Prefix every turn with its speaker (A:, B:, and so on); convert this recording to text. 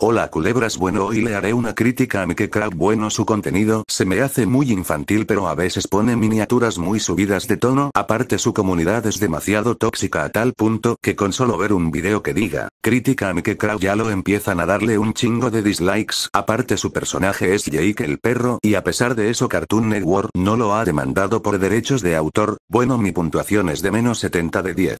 A: Hola culebras bueno hoy le haré una crítica a mi que bueno su contenido se me hace muy infantil pero a veces pone miniaturas muy subidas de tono aparte su comunidad es demasiado tóxica a tal punto que con solo ver un video que diga crítica a mi que ya lo empiezan a darle un chingo de dislikes aparte su personaje es Jake el perro y a pesar de eso Cartoon Network no lo ha demandado por derechos de autor bueno mi puntuación es de menos 70 de 10